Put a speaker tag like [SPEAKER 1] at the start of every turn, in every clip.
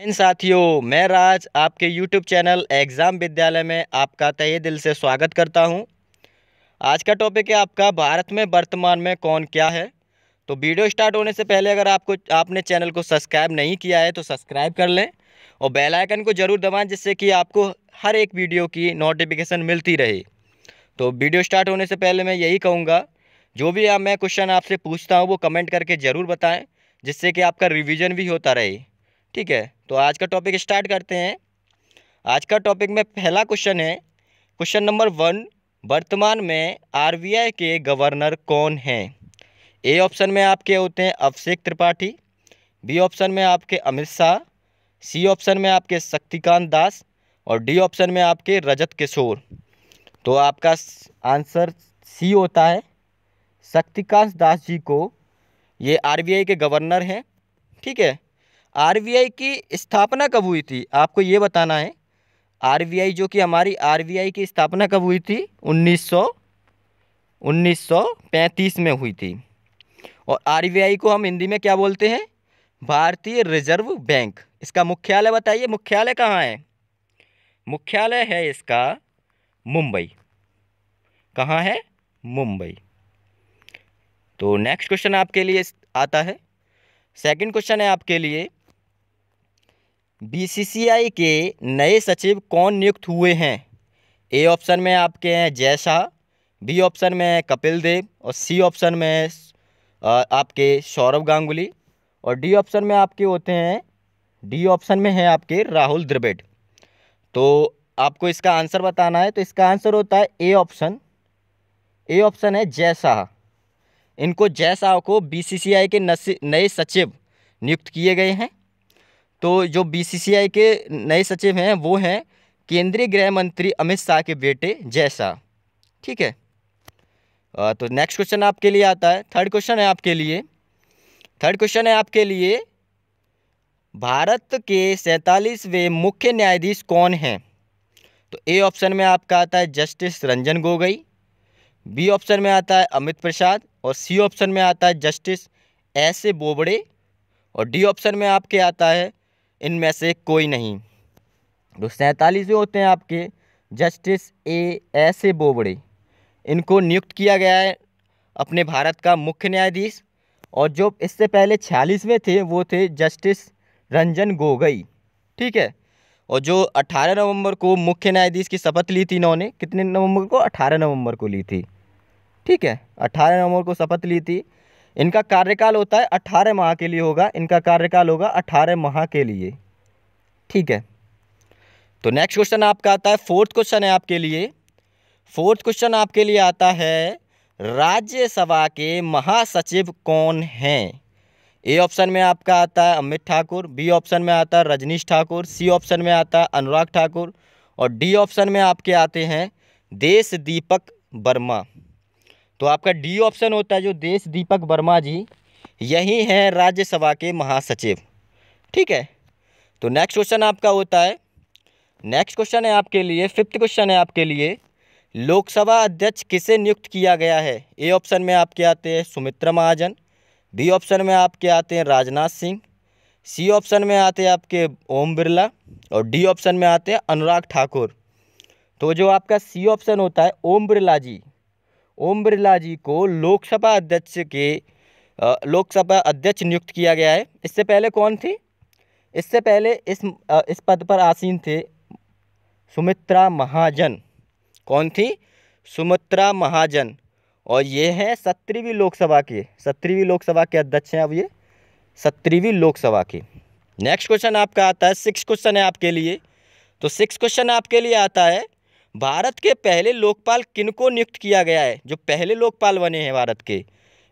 [SPEAKER 1] इन साथियों मैं राज आपके यूट्यूब चैनल एग्ज़ाम विद्यालय में आपका तहे दिल से स्वागत करता हूं। आज का टॉपिक है आपका भारत में वर्तमान में कौन क्या है तो वीडियो स्टार्ट होने से पहले अगर आपको आपने चैनल को सब्सक्राइब नहीं किया है तो सब्सक्राइब कर लें और बेल आइकन को ज़रूर दबाएं जिससे कि आपको हर एक वीडियो की नोटिफिकेशन मिलती रहे तो वीडियो स्टार्ट होने से पहले मैं यही कहूँगा जो भी मैं क्वेश्चन आपसे पूछता हूँ वो कमेंट करके ज़रूर बताएँ जिससे कि आपका रिविज़न भी होता रहे ठीक है तो आज का टॉपिक स्टार्ट करते हैं आज का टॉपिक में पहला क्वेश्चन है क्वेश्चन नंबर वन वर्तमान में आरबीआई के गवर्नर कौन हैं ए ऑप्शन में आपके होते हैं अभिषेक त्रिपाठी बी ऑप्शन में आपके अमित शाह सी ऑप्शन में आपके शक्तिकांत दास और डी ऑप्शन में आपके रजत किशोर तो आपका आंसर सी होता है शक्तिकांत दास जी को ये आरबीआई के गवर्नर हैं ठीक है आरबीआई की स्थापना कब हुई थी आपको ये बताना है आरबीआई जो कि हमारी आरबीआई की स्थापना कब हुई थी 1900 1935 में हुई थी और आरबीआई को हम हिंदी में क्या बोलते हैं भारतीय रिजर्व बैंक इसका मुख्यालय बताइए मुख्यालय कहाँ है मुख्यालय है इसका मुंबई कहाँ है मुंबई तो नेक्स्ट क्वेश्चन आपके लिए आता है सेकंड क्वेश्चन है आपके लिए बीसीसीआई के नए सचिव कौन नियुक्त हुए हैं ए ऑप्शन में आपके हैं जय शाह बी ऑप्शन में है कपिल देव और सी ऑप्शन में है आपके सौरभ गांगुली और डी ऑप्शन में आपके होते हैं डी ऑप्शन में है आपके राहुल द्रविड़ तो आपको इसका आंसर बताना है तो इसका आंसर होता है ए ऑप्शन ए ऑप्शन है जय शाह इनको जय शाह को बी के नए सचिव नियुक्त किए गए हैं तो जो बीसीसीआई के नए सचिव हैं वो हैं केंद्रीय गृह मंत्री अमित शाह के बेटे जय शाह ठीक है तो नेक्स्ट क्वेश्चन आपके लिए आता है थर्ड क्वेश्चन है आपके लिए थर्ड क्वेश्चन है आपके लिए भारत के सैंतालीसवें मुख्य न्यायाधीश कौन हैं तो ए ऑप्शन में आपका आता है justice Ranjan Gogoi B option में आता है अमित प्रसाद और सी ऑप्शन में आता है जस्टिस एस ए बोबड़े और डी ऑप्शन में आपके आता है इनमें से कोई नहीं तो सैंतालीसवें होते हैं आपके justice A S A Bobde इनको नियुक्त किया गया है अपने भारत का मुख्य न्यायाधीश और जो इससे पहले छियालीसवें थे वो थे जस्टिस रंजन गोगई ठीक है और जो 18 नवंबर को मुख्य न्यायाधीश की शपथ ली थी इन्होंने कितने नवंबर को 18 नवंबर को ली थी ठीक है 18 नवंबर को शपथ ली थी इनका कार्यकाल होता है अट्ठारह माह के लिए होगा इनका कार्यकाल होगा अट्ठारह माह के लिए ठीक है तो नेक्स्ट क्वेश्चन आपका आता है फोर्थ क्वेश्चन है आपके लिए फोर्थ क्वेश्चन आपके लिए आता है राज्यसभा के महासचिव कौन हैं ए ऑप्शन में आपका आता है अमित ठाकुर बी ऑप्शन में आता है रजनीश ठाकुर सी ऑप्शन में आता है अनुराग ठाकुर और डी ऑप्शन में आपके आते हैं देश दीपक वर्मा तो आपका डी ऑप्शन होता है जो देश दीपक वर्मा जी यही हैं राज्यसभा के महासचिव ठीक है तो नेक्स्ट क्वेश्चन आपका होता है नेक्स्ट क्वेश्चन है आपके लिए फिफ्थ क्वेश्चन है आपके लिए लोकसभा अध्यक्ष किसे नियुक्त किया गया है ए ऑप्शन में आपके आते हैं सुमित्रा महाजन बी ऑप्शन में आपके आते हैं राजनाथ सिंह सी ऑप्शन में आते हैं आपके ओम बिरला और डी ऑप्शन में आते हैं अनुराग ठाकुर तो जो आपका सी ऑप्शन होता है ओम बिरला जी ओम बिरला जी को लोकसभा अध्यक्ष के लोकसभा अध्यक्ष नियुक्त किया गया है इससे पहले कौन थी इससे पहले इस इस पद पर आसीन थे सुमित्रा महाजन कौन थी सुमित्रा महाजन और ये हैं सत्रहवीं लोकसभा के सत्रहवीं लोकसभा के अध्यक्ष हैं अब ये सत्रहवीं लोकसभा के नेक्स्ट क्वेश्चन आपका आता है सिक्स क्वेश्चन है आपके लिए तो सिक्स क्वेश्चन आपके लिए आता है भारत के पहले लोकपाल किनको नियुक्त किया गया है जो पहले लोकपाल बने हैं भारत के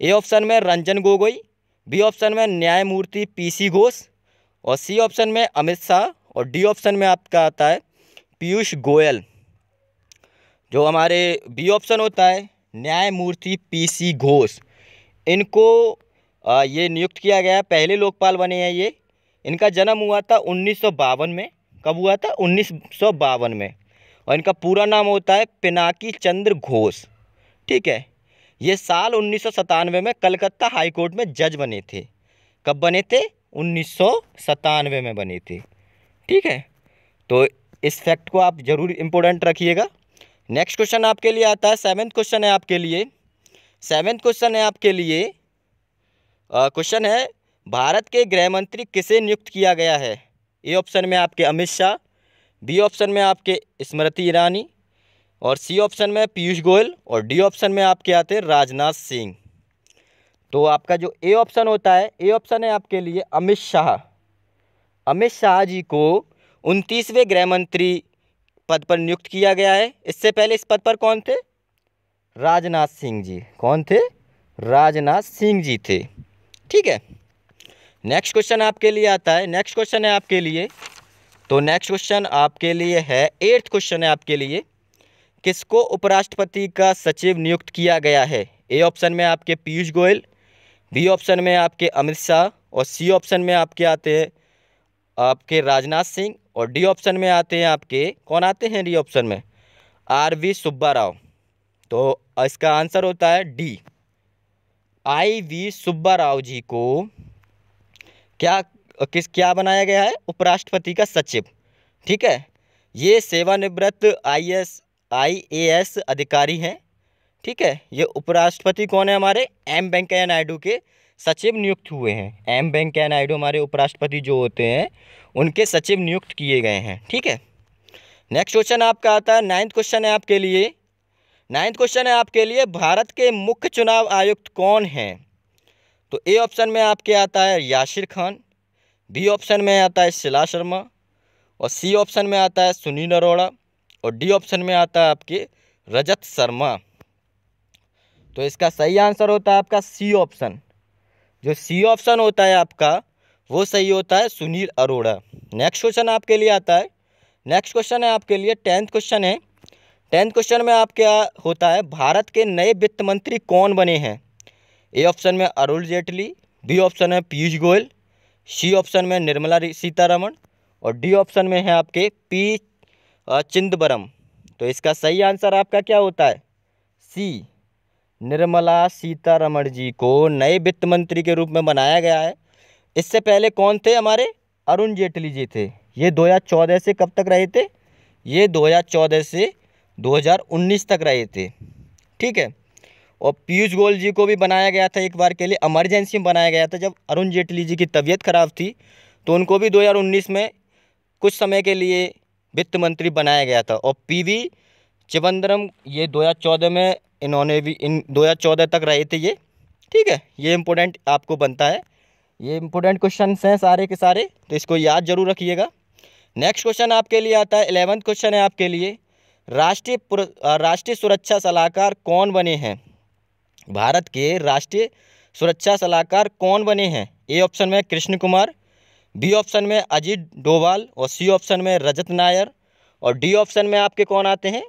[SPEAKER 1] ए ऑप्शन में रंजन गोगोई बी ऑप्शन में न्यायमूर्ति पीसी घोष और सी ऑप्शन में अमित शाह और डी ऑप्शन में आपका आता है पीयूष गोयल जो हमारे बी ऑप्शन होता है न्यायमूर्ति पीसी घोष इनको ये नियुक्त किया गया है पहले लोकपाल बने हैं ये इनका जन्म हुआ था उन्नीस में कब हुआ था उन्नीस में और इनका पूरा नाम होता है पिनाकी चंद्र घोष ठीक है ये साल उन्नीस में कलकत्ता हाईकोर्ट में जज बने थे कब बने थे उन्नीस में बने थे ठीक है तो इस फैक्ट को आप ज़रूर इम्पोर्टेंट रखिएगा नेक्स्ट क्वेश्चन आपके लिए आता है सेवेंथ क्वेश्चन है आपके लिए सेवेंथ क्वेश्चन है आपके लिए क्वेश्चन है भारत के गृह मंत्री किसे नियुक्त किया गया है ए ऑप्शन में आपके अमित शाह बी ऑप्शन में आपके स्मृति ईरानी और सी ऑप्शन में पीयूष गोयल और डी ऑप्शन में आपके आते हैं राजनाथ सिंह तो आपका जो ए ऑप्शन होता है ए ऑप्शन है आपके लिए अमित शाह अमित शाह जी को उनतीसवें गृह मंत्री पद पर नियुक्त किया गया है इससे पहले इस पद पर कौन थे राजनाथ सिंह जी कौन थे राजनाथ सिंह जी थे ठीक है नेक्स्ट क्वेश्चन आपके लिए आता है नेक्स्ट क्वेश्चन है आपके लिए तो नेक्स्ट क्वेश्चन आपके लिए है एट्थ क्वेश्चन है आपके लिए किसको उपराष्ट्रपति का सचिव नियुक्त किया गया है ए ऑप्शन में आपके पीयूष गोयल बी ऑप्शन में आपके अमित शाह और सी ऑप्शन में आपके आते हैं आपके राजनाथ सिंह और डी ऑप्शन में आते हैं आपके कौन आते हैं डी ऑप्शन में आर वी सुब्बा राव तो इसका आंसर होता है D I V Subba Rao ji को क्या किस क्या बनाया गया है उपराष्ट्रपति का सचिव ठीक है ये सेवानिवृत्त I S I A S अधिकारी हैं ठीक है ये उपराष्ट्रपति कौन है हमारे एम वेंकैया नायडू के सचिव नियुक्त हुए हैं एम वेंकैया नायडू हमारे उपराष्ट्रपति जो होते हैं उनके सचिव नियुक्त किए गए हैं ठीक है नेक्स्ट क्वेश्चन आपका आता है नाइन्थ क्वेश्चन है आपके लिए नाइन्थ क्वेश्चन है आपके लिए भारत के मुख्य चुनाव आयुक्त कौन हैं तो ए ऑप्शन में आपके आता है यासिर खान बी ऑप्शन में आता है शिला शर्मा और सी ऑप्शन में आता है सुनील अरोड़ा और डी ऑप्शन में आता है आपके रजत शर्मा तो इसका सही आंसर होता है आपका सी ऑप्शन जो सी ऑप्शन होता है आपका वो सही होता है सुनील अरोड़ा नेक्स्ट क्वेश्चन आपके लिए आता है नेक्स्ट क्वेश्चन है आपके लिए टेंथ क्वेश्चन है टेंथ क्वेश्चन में आपके होता है भारत के नए वित्त मंत्री कौन बने हैं ए ऑप्शन में अरुण जेटली बी ऑप्शन है पीयूष गोयल सी ऑप्शन में निर्मला सीतारमण और डी ऑप्शन में है आपके पी चिंदबरम तो इसका सही आंसर आपका क्या होता है सी निर्मला सीतारमण जी को नए वित्त मंत्री के रूप में बनाया गया है इससे पहले कौन थे हमारे अरुण जेटली जी थे ये 2014 से कब तक रहे थे ये 2014 से 2019 तक रहे थे ठीक है और पीयूष गोयल जी को भी बनाया गया था एक बार के लिए एमरजेंसी में बनाया गया था जब अरुण जेटली जी की तबीयत खराब थी तो उनको भी 2019 में कुछ समय के लिए वित्त मंत्री बनाया गया था और पीवी चिबंदरम ये 2014 में इन्होंने भी इन 2014 तक रहे थे ये ठीक है ये इम्पोर्टेंट आपको बनता है ये इम्पोर्टेंट क्वेश्चन हैं सारे के सारे तो इसको याद जरूर रखिएगा नेक्स्ट क्वेश्चन आपके लिए आता है एलेवंथ क्वेश्चन है आपके लिए राष्ट्रीय राष्ट्रीय सुरक्षा सलाहकार कौन बने हैं भारत के राष्ट्रीय सुरक्षा सलाहकार कौन बने हैं ए ऑप्शन में कृष्ण कुमार बी ऑप्शन में अजीत डोवाल और सी ऑप्शन में रजत नायर और डी ऑप्शन में आपके कौन आते हैं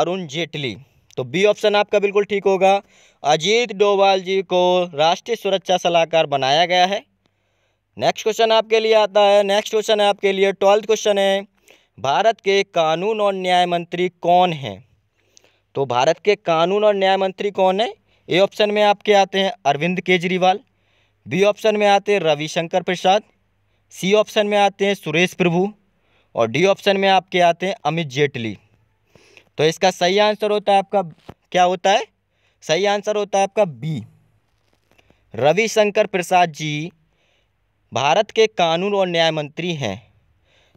[SPEAKER 1] अरुण जेटली तो बी ऑप्शन आपका बिल्कुल ठीक होगा अजीत डोवाल जी को राष्ट्रीय सुरक्षा सलाहकार बनाया गया है नेक्स्ट क्वेश्चन आपके लिए आता है नेक्स्ट क्वेश्चन है आपके लिए ट्वेल्थ क्वेश्चन है भारत के कानून और न्याय मंत्री कौन हैं तो भारत के कानून और न्याय मंत्री कौन है ए ऑप्शन में आपके आते हैं अरविंद केजरीवाल बी ऑप्शन में आते हैं रविशंकर प्रसाद सी ऑप्शन में आते हैं सुरेश प्रभु और डी ऑप्शन में आपके आते हैं अमित जेटली तो इसका सही आंसर होता है आपका क्या होता है सही आंसर होता है आपका बी रविशंकर प्रसाद जी भारत के कानून और न्याय मंत्री हैं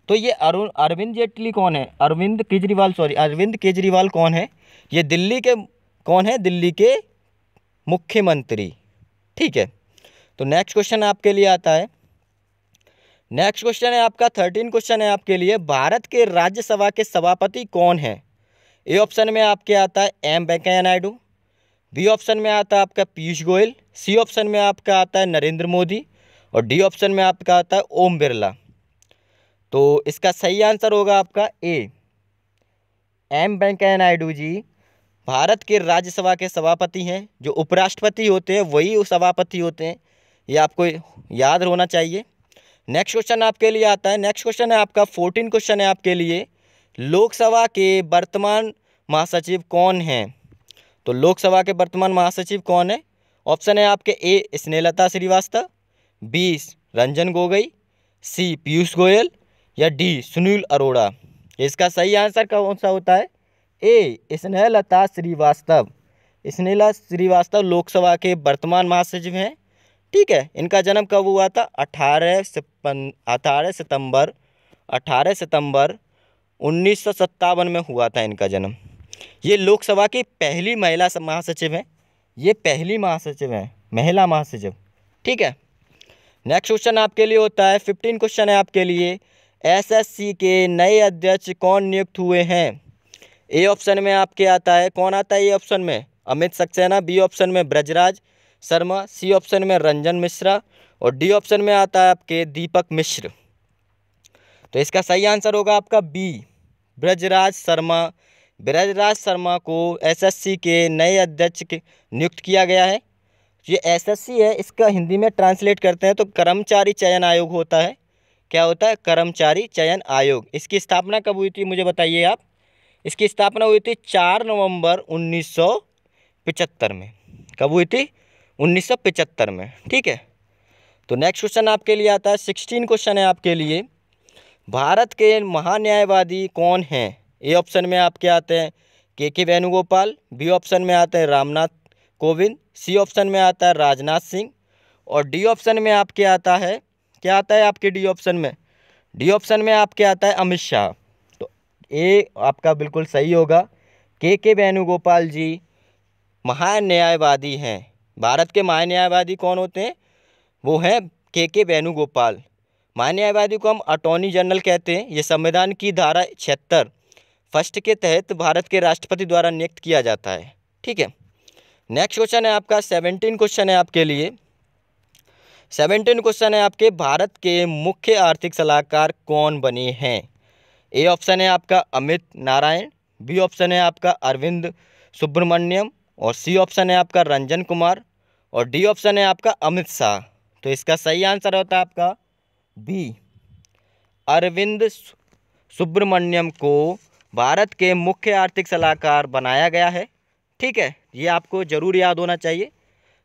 [SPEAKER 1] तो ये अरुण अरविंद जेटली कौन है अरविंद केजरीवाल सॉरी अरविंद केजरीवाल कौन है ये दिल्ली के कौन है दिल्ली के मुख्यमंत्री ठीक है तो नेक्स्ट क्वेश्चन आपके लिए आता है नेक्स्ट क्वेश्चन है आपका थर्टीन क्वेश्चन है आपके लिए भारत के राज्यसभा के सभापति कौन है ए ऑप्शन में आपके आता है M Venkaiah Naidu B option में आता है आपका पीयूष गोयल सी ऑप्शन में आपका आता है नरेंद्र मोदी और डी ऑप्शन में आपका आता है ओम बिरला तो इसका सही आंसर होगा आपका ए एम वेंकैया नायडू जी भारत के राज्यसभा के सभापति हैं जो उपराष्ट्रपति होते हैं वही सभापति होते हैं ये आपको याद होना चाहिए नेक्स्ट क्वेश्चन आपके लिए आता है नेक्स्ट क्वेश्चन है आपका फोर्टीन क्वेश्चन है आपके लिए लोकसभा के वर्तमान महासचिव कौन हैं तो लोकसभा के वर्तमान महासचिव कौन है ऑप्शन है आपके A Snehlata Srivastava B Ranjan Gogoi C Piyush Goyal या डी सुनील अरोड़ा इसका सही आंसर कौन सा होता है ए स्नेहलता श्रीवास्तव स्नेहला श्रीवास्तव लोकसभा के वर्तमान महासचिव हैं ठीक है इनका जन्म कब हुआ था अठारह अठारह सितंबर अठारह सितंबर उन्नीस में हुआ था इनका जन्म ये लोकसभा की पहली महिला महासचिव हैं ये पहली महासचिव हैं महिला महासचिव ठीक है नेक्स्ट क्वेश्चन आपके लिए होता है फिफ्टीन क्वेश्चन है आपके लिए एसएससी के नए अध्यक्ष कौन नियुक्त हुए हैं ए ऑप्शन में आपके आता है कौन आता है ए ऑप्शन में अमित सक्सेना बी ऑप्शन में ब्रजराज शर्मा सी ऑप्शन में रंजन मिश्रा और डी ऑप्शन में आता है आपके दीपक मिश्र तो इसका सही आंसर होगा आपका बी ब्रजराज शर्मा ब्रजराज शर्मा को एसएससी के नए अध्यक्ष के नियुक्त किया गया है तो ये एसएससी है इसका हिंदी में ट्रांसलेट करते हैं तो कर्मचारी चयन आयोग होता है क्या होता है कर्मचारी चयन आयोग इसकी स्थापना कब हुई थी मुझे बताइए आप इसकी स्थापना हुई थी चार नवंबर 1975 में कब हुई थी 1975 में ठीक है तो नेक्स्ट क्वेश्चन आपके लिए आता है सिक्सटीन क्वेश्चन है आपके लिए भारत के महान्यायवादी कौन हैं ए ऑप्शन में आपके आते हैं के के वेणुगोपाल बी ऑप्शन में आते हैं रामनाथ कोविंद सी ऑप्शन में आता है राजनाथ सिंह और डी ऑप्शन में आपके आता है क्या आता है आपके डी ऑप्शन में डी ऑप्शन में आपके आता है अमित शाह ए आपका बिल्कुल सही होगा के के वेणुगोपाल जी महान न्यायवादी हैं भारत के महान न्यायवादी कौन होते हैं वो हैं के के वेणुगोपाल महान न्यायवादी को हम अटॉर्नी जनरल कहते हैं ये संविधान की धारा छिहत्तर फर्स्ट के तहत भारत के राष्ट्रपति द्वारा नियुक्त किया जाता है ठीक है नेक्स्ट क्वेश्चन है आपका सेवनटीन क्वेश्चन है आपके लिए सेवनटीन क्वेश्चन है आपके भारत के मुख्य आर्थिक सलाहकार कौन बने हैं ए ऑप्शन है आपका अमित नारायण बी ऑप्शन है आपका अरविंद सुब्रमण्यम और सी ऑप्शन है आपका रंजन कुमार और डी ऑप्शन है आपका अमित शाह तो इसका सही आंसर होता है आपका बी अरविंद सुब्रमण्यम को भारत के मुख्य आर्थिक सलाहकार बनाया गया है ठीक है ये आपको ज़रूर याद होना चाहिए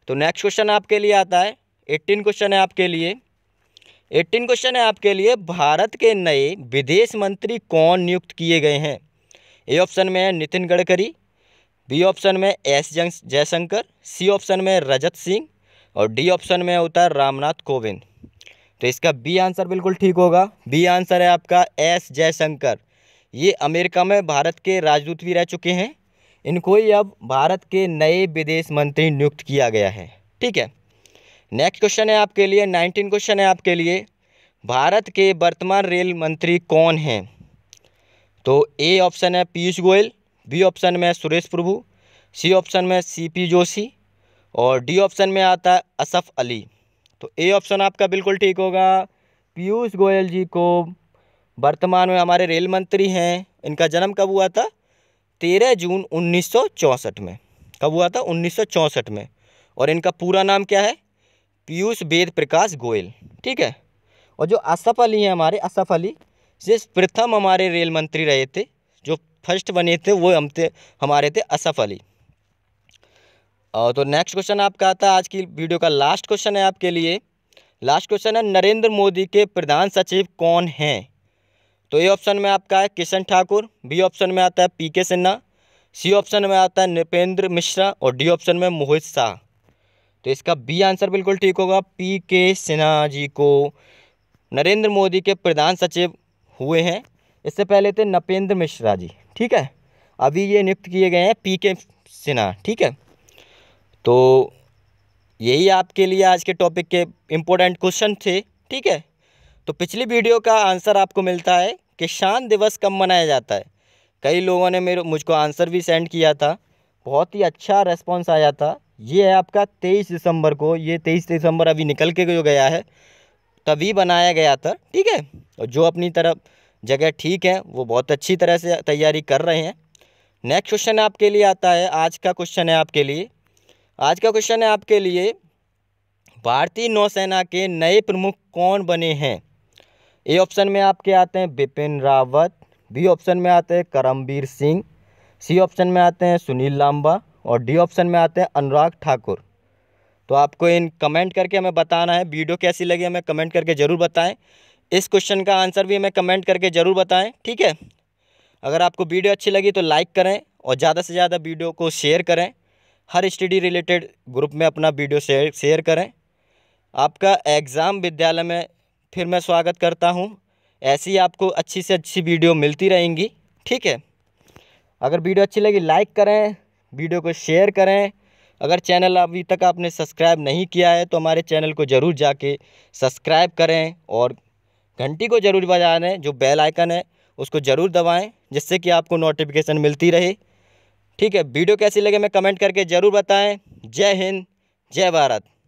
[SPEAKER 1] तो नेक्स्ट क्वेश्चन आपके लिए आता है एट्टीन क्वेश्चन है आपके लिए एट्टीन क्वेश्चन है आपके लिए भारत के नए विदेश मंत्री कौन नियुक्त किए गए हैं ए ऑप्शन में है नितिन गडकरी बी ऑप्शन में एस जयशंकर सी ऑप्शन में रजत सिंह और डी ऑप्शन में होता है रामनाथ कोविंद तो इसका बी आंसर बिल्कुल ठीक होगा बी आंसर है आपका एस जयशंकर ये अमेरिका में भारत के राजदूत भी रह चुके हैं इनको ही अब भारत के नए विदेश मंत्री नियुक्त किया गया है ठीक है नेक्स्ट क्वेश्चन है आपके लिए नाइनटीन क्वेश्चन है आपके लिए भारत के वर्तमान रेल मंत्री कौन हैं तो ए ऑप्शन है पीयूष गोयल बी ऑप्शन में सुरेश प्रभु सी ऑप्शन में सीपी जोशी और डी ऑप्शन में आता है असफ अली तो ए ऑप्शन आपका बिल्कुल ठीक होगा पीयूष गोयल जी को वर्तमान में हमारे रेल मंत्री हैं इनका जन्म कब हुआ था तेरह जून उन्नीस में कब हुआ था उन्नीस में और इनका पूरा नाम क्या है पीयूष वेद प्रकाश गोयल ठीक है और जो असफ अली हैं हमारे असफ अली जो प्रथम हमारे रेल मंत्री रहे थे जो फर्स्ट बने थे वो हम थे हमारे थे असफ अली और तो नेक्स्ट क्वेश्चन आपका आता है आज की वीडियो का लास्ट क्वेश्चन है आपके लिए लास्ट क्वेश्चन है नरेंद्र मोदी के प्रधान सचिव कौन हैं तो ए ऑप्शन में आपका है किशन ठाकुर बी ऑप्शन में आता है पी के सिन्हा सी ऑप्शन में आता है नृपेंद्र मिश्रा और डी ऑप्शन में मोहित शाह तो इसका बी आंसर बिल्कुल ठीक होगा पी के सिन्हा जी को नरेंद्र मोदी के प्रधान सचिव हुए हैं इससे पहले थे नपेंद्र मिश्रा जी ठीक है अभी ये नियुक्त किए गए हैं पी के सिन्हा ठीक है तो यही आपके लिए आज के टॉपिक के इम्पोर्टेंट क्वेश्चन थे ठीक है तो पिछली वीडियो का आंसर आपको मिलता है कि शान दिवस कब मनाया जाता है कई लोगों ने मेरे मुझको आंसर भी सेंड किया था बहुत ही अच्छा रेस्पॉन्स आया था ये है आपका तेईस दिसंबर को ये तेईस दिसंबर अभी निकल के जो गया है तभी बनाया गया था ठीक है और जो अपनी तरफ जगह ठीक है वो बहुत अच्छी तरह से तैयारी कर रहे हैं नेक्स्ट क्वेश्चन आपके लिए आता है आज का क्वेश्चन है आपके लिए आज का क्वेश्चन है आपके लिए भारतीय नौसेना के नए प्रमुख कौन बने हैं ए ऑप्शन में आपके आते हैं बिपिन रावत बी ऑप्शन में आते हैं करमवीर सिंह सी ऑप्शन में आते हैं सुनील लांबा और डी ऑप्शन में आते हैं अनुराग ठाकुर तो आपको इन कमेंट करके हमें बताना है वीडियो कैसी लगी हमें कमेंट करके ज़रूर बताएं इस क्वेश्चन का आंसर भी हमें कमेंट करके ज़रूर बताएं ठीक है अगर आपको वीडियो अच्छी लगी तो लाइक करें और ज़्यादा से ज़्यादा वीडियो को शेयर करें हर स्टडी रिलेटेड ग्रुप में अपना वीडियो शेयर शेयर करें आपका एग्ज़ाम विद्यालय में फिर मैं स्वागत करता हूँ ऐसी आपको अच्छी से अच्छी वीडियो मिलती रहेंगी ठीक है अगर वीडियो अच्छी लगी लाइक करें वीडियो को शेयर करें अगर चैनल अभी तक आपने सब्सक्राइब नहीं किया है तो हमारे चैनल को ज़रूर जाके सब्सक्राइब करें और घंटी को ज़रूर बजा दें जो बेल आइकन है उसको ज़रूर दबाएं जिससे कि आपको नोटिफिकेशन मिलती रहे ठीक है वीडियो कैसी लगे मैं कमेंट करके ज़रूर बताएं जय हिंद जय भारत